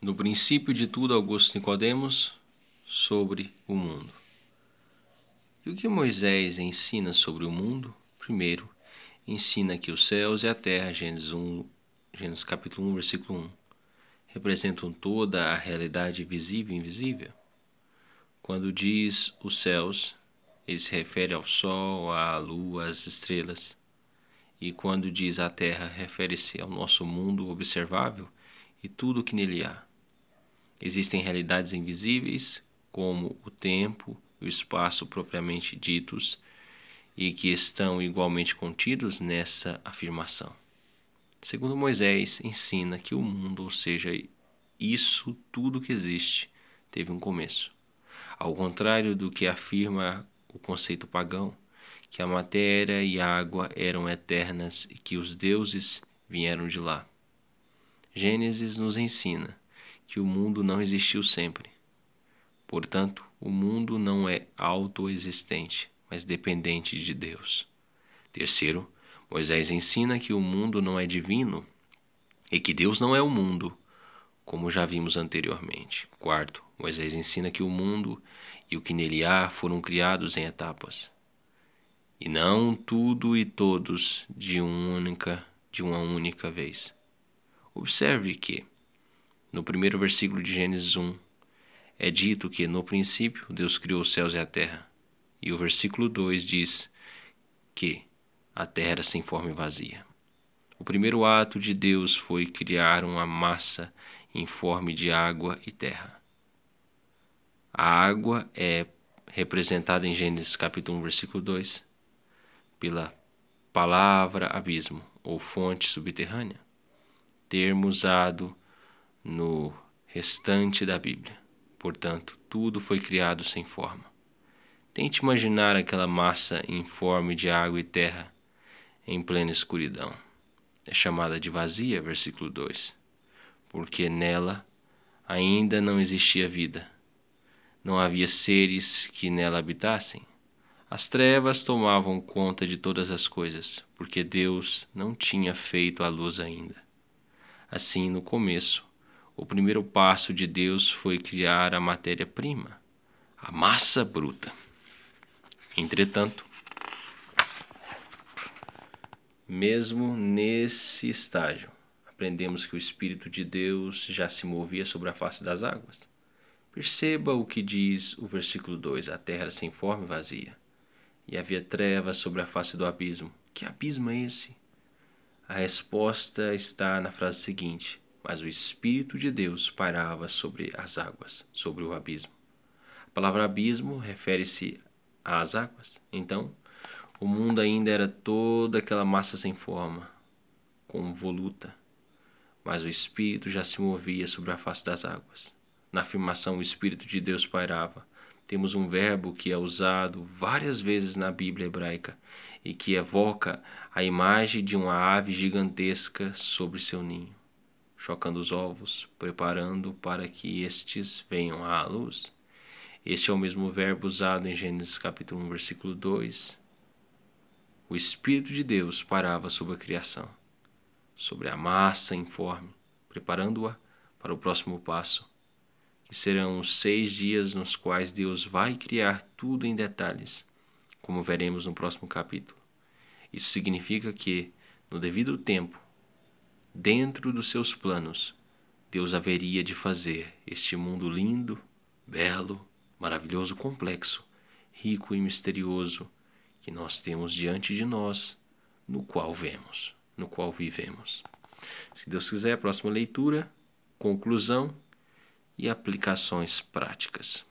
No princípio de tudo, Augusto Nicodemos, sobre o mundo. E o que Moisés ensina sobre o mundo? Primeiro, ensina que os céus e a terra, Gênesis 1, Gênesis capítulo 1, versículo 1, representam toda a realidade visível e invisível. Quando diz os céus, ele se refere ao sol, à lua, às estrelas. E quando diz a terra, refere-se ao nosso mundo observável e tudo o que nele há. Existem realidades invisíveis, como o tempo e o espaço propriamente ditos, e que estão igualmente contidos nessa afirmação. Segundo Moisés, ensina que o mundo, ou seja, isso tudo que existe, teve um começo. Ao contrário do que afirma o conceito pagão, que a matéria e a água eram eternas e que os deuses vieram de lá. Gênesis nos ensina que o mundo não existiu sempre. Portanto, o mundo não é autoexistente, mas dependente de Deus. Terceiro, Moisés ensina que o mundo não é divino e que Deus não é o mundo, como já vimos anteriormente. Quarto, Moisés ensina que o mundo e o que nele há foram criados em etapas, e não tudo e todos de uma única, de uma única vez. Observe que no primeiro versículo de Gênesis 1, é dito que no princípio Deus criou os céus e a terra. E o versículo 2 diz que a terra era sem forma e vazia. O primeiro ato de Deus foi criar uma massa informe de água e terra. A água é representada em Gênesis capítulo 1, versículo 2, pela palavra abismo ou fonte subterrânea, termo usado no restante da Bíblia. Portanto, tudo foi criado sem forma. Tente imaginar aquela massa informe de água e terra em plena escuridão. É chamada de vazia, versículo 2, porque nela ainda não existia vida. Não havia seres que nela habitassem. As trevas tomavam conta de todas as coisas, porque Deus não tinha feito a luz ainda. Assim, no começo, o primeiro passo de Deus foi criar a matéria-prima, a massa bruta. Entretanto, mesmo nesse estágio, aprendemos que o Espírito de Deus já se movia sobre a face das águas. Perceba o que diz o versículo 2: A terra era sem forma e vazia, e havia trevas sobre a face do abismo. Que abismo é esse? A resposta está na frase seguinte: mas o Espírito de Deus pairava sobre as águas, sobre o abismo. A palavra abismo refere-se às águas. Então, o mundo ainda era toda aquela massa sem forma, convoluta, mas o Espírito já se movia sobre a face das águas. Na afirmação, o Espírito de Deus pairava. Temos um verbo que é usado várias vezes na Bíblia hebraica e que evoca a imagem de uma ave gigantesca sobre seu ninho chocando os ovos, preparando para que estes venham à luz. Este é o mesmo verbo usado em Gênesis capítulo 1, versículo 2. O Espírito de Deus parava sobre a criação, sobre a massa informe, preparando-a para o próximo passo, que serão os seis dias nos quais Deus vai criar tudo em detalhes, como veremos no próximo capítulo. Isso significa que, no devido tempo, dentro dos seus planos, Deus haveria de fazer este mundo lindo, belo, maravilhoso, complexo, rico e misterioso que nós temos diante de nós, no qual vemos, no qual vivemos. Se Deus quiser, a próxima leitura, conclusão e aplicações práticas.